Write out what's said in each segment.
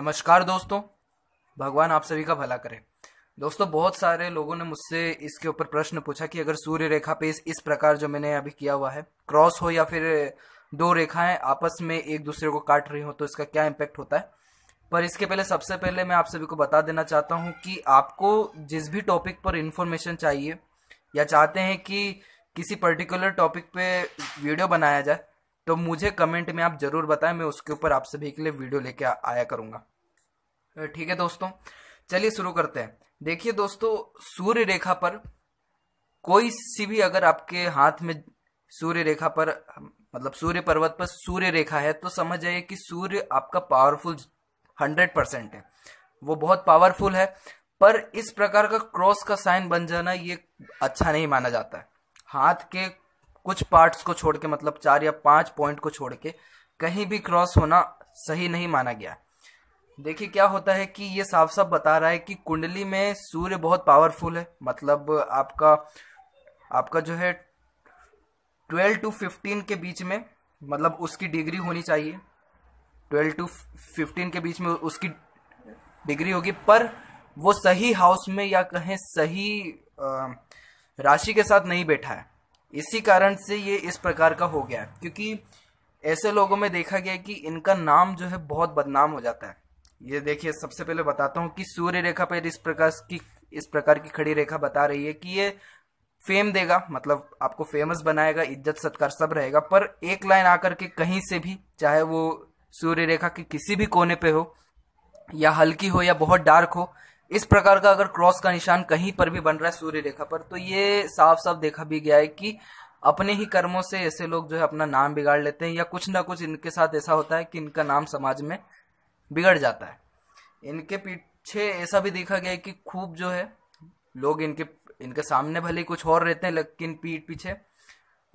नमस्कार दोस्तों भगवान आप सभी का भला करें दोस्तों बहुत सारे लोगों ने मुझसे इसके ऊपर प्रश्न पूछा कि अगर सूर्य रेखा पे इस, इस प्रकार जो मैंने अभी किया हुआ है क्रॉस हो या फिर दो रेखाएं आपस में एक दूसरे को काट रही हो तो इसका क्या इम्पेक्ट होता है पर इसके पहले सबसे पहले मैं आप सभी को बता देना चाहता हूँ कि आपको जिस भी टॉपिक पर इंफॉर्मेशन चाहिए या चाहते हैं कि किसी पर्टिकुलर टॉपिक पे वीडियो बनाया जाए तो मुझे कमेंट में आप ज़रूर बताएं मैं उसके ऊपर आप सभी के लिए वीडियो लेके आया करूंगा ठीक है दोस्तों चलिए शुरू करते हैं देखिए दोस्तों सूर्य रेखा पर कोई सी भी अगर आपके हाथ में सूर्य रेखा पर मतलब सूर्य पर्वत पर सूर्य रेखा है तो समझ जाइए कि सूर्य आपका पावरफुल हंड्रेड परसेंट है वो बहुत पावरफुल है पर इस प्रकार का क्रॉस का साइन बन जाना ये अच्छा नहीं माना जाता है हाथ के कुछ पार्ट्स को छोड़ के मतलब चार या पांच पॉइंट को छोड़ के कहीं भी क्रॉस होना सही नहीं माना गया देखिए क्या होता है कि ये साफ साफ बता रहा है कि कुंडली में सूर्य बहुत पावरफुल है मतलब आपका आपका जो है ट्वेल्व टू फिफ्टीन के बीच में मतलब उसकी डिग्री होनी चाहिए ट्वेल्व टू फिफ्टीन के बीच में उसकी डिग्री होगी पर वो सही हाउस में या कहें सही राशि के साथ नहीं बैठा है इसी कारण से ये इस प्रकार का हो गया है क्योंकि ऐसे लोगों में देखा गया कि इनका नाम जो है बहुत बदनाम हो जाता है ये देखिए सबसे पहले बताता हूँ कि सूर्य रेखा पर इस प्रकार की इस प्रकार की खड़ी रेखा बता रही है कि ये फेम देगा मतलब आपको फेमस बनाएगा इज्जत सत्कार सब रहेगा पर एक लाइन आकर के कहीं से भी चाहे वो सूर्य रेखा के किसी भी कोने पे हो या हल्की हो या बहुत डार्क हो इस प्रकार का अगर क्रॉस का निशान कहीं पर भी बन रहा है सूर्य रेखा पर तो ये साफ साफ देखा भी गया है कि अपने ही कर्मों से ऐसे लोग जो है अपना नाम बिगाड़ लेते हैं या कुछ ना कुछ इनके साथ ऐसा होता है कि इनका नाम समाज में बिगड़ जाता है इनके पीछे ऐसा भी देखा गया है कि खूब जो है लोग इनके इनके सामने भले कुछ और रहते हैं लेकिन पीठ पीछे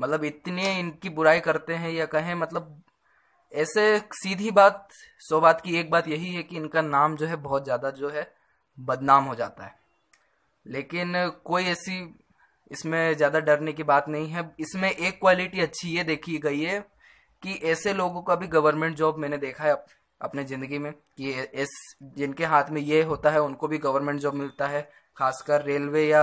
मतलब इतने इनकी बुराई करते हैं या कहें मतलब ऐसे सीधी बात सो बात की एक बात यही है कि इनका नाम जो है बहुत ज़्यादा जो है बदनाम हो जाता है लेकिन कोई ऐसी इसमें ज़्यादा डरने की बात नहीं है इसमें एक क्वालिटी अच्छी ये देखी गई है कि ऐसे लोगों का भी गवर्नमेंट जॉब मैंने देखा है अपने ज़िंदगी में कि इस जिनके हाथ में ये होता है उनको भी गवर्नमेंट जॉब मिलता है खासकर रेलवे या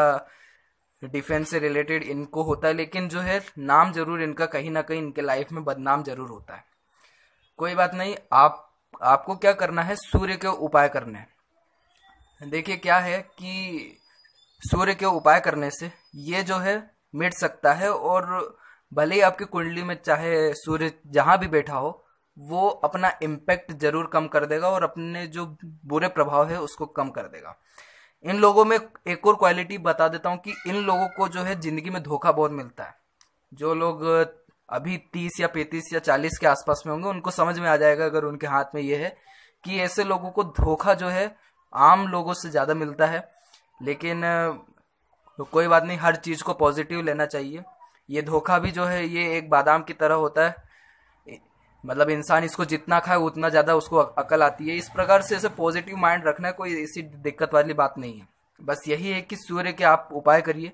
डिफेंस से रिलेटेड इनको होता है लेकिन जो है नाम जरूर इनका कहीं ना कहीं इनके लाइफ में बदनाम जरूर होता है कोई बात नहीं आप आपको क्या करना है सूर्य के उपाय करने हैं देखिए क्या है कि सूर्य के उपाय करने से ये जो है मिट सकता है और भले ही आपकी कुंडली में चाहे सूर्य जहाँ भी बैठा हो वो अपना इम्पैक्ट जरूर कम कर देगा और अपने जो बुरे प्रभाव है उसको कम कर देगा इन लोगों में एक और क्वालिटी बता देता हूँ कि इन लोगों को जो है ज़िंदगी में धोखा बहुत मिलता है जो लोग अभी तीस या पैंतीस या चालीस के आसपास में होंगे उनको समझ में आ जाएगा अगर उनके हाथ में ये है कि ऐसे लोगों को धोखा जो है आम लोगों से ज़्यादा मिलता है लेकिन तो कोई बात नहीं हर चीज़ को पॉजिटिव लेना चाहिए ये धोखा भी जो है ये एक बादाम की तरह होता है मतलब इंसान इसको जितना खाए उतना ज़्यादा उसको अकल आती है इस प्रकार से इसे पॉजिटिव माइंड रखना कोई ऐसी दिक्कत वाली बात नहीं है बस यही है कि सूर्य के आप उपाय करिए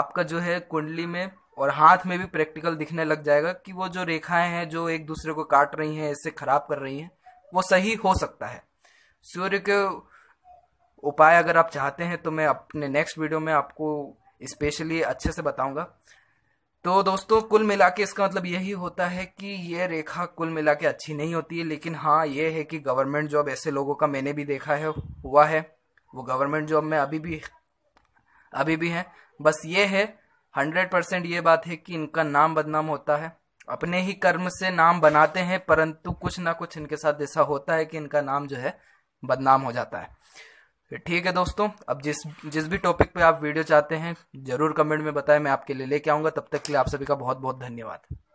आपका जो है कुंडली में और हाथ में भी प्रैक्टिकल दिखने लग जाएगा कि वो जो रेखाएं हैं जो एक दूसरे को काट रही हैं इससे खराब कर रही हैं वो सही हो सकता है सूर्य के उपाय अगर आप चाहते हैं तो मैं अपने नेक्स्ट वीडियो में आपको स्पेशली अच्छे से बताऊंगा तो दोस्तों कुल मिला के इसका मतलब यही होता है कि ये रेखा कुल मिला के अच्छी नहीं होती है लेकिन हाँ ये है कि गवर्नमेंट जॉब ऐसे लोगों का मैंने भी देखा है हुआ है वो गवर्नमेंट जॉब में अभी भी अभी भी है बस ये है हंड्रेड परसेंट ये बात है कि इनका नाम बदनाम होता है अपने ही कर्म से नाम बनाते हैं परंतु कुछ ना कुछ इनके साथ ऐसा होता है कि इनका नाम जो है बदनाम हो जाता है ठीक है दोस्तों अब जिस जिस भी टॉपिक पे आप वीडियो चाहते हैं ज़रूर कमेंट में बताएं मैं आपके लिए लेके आऊंगा तब तक के लिए आप सभी का बहुत बहुत धन्यवाद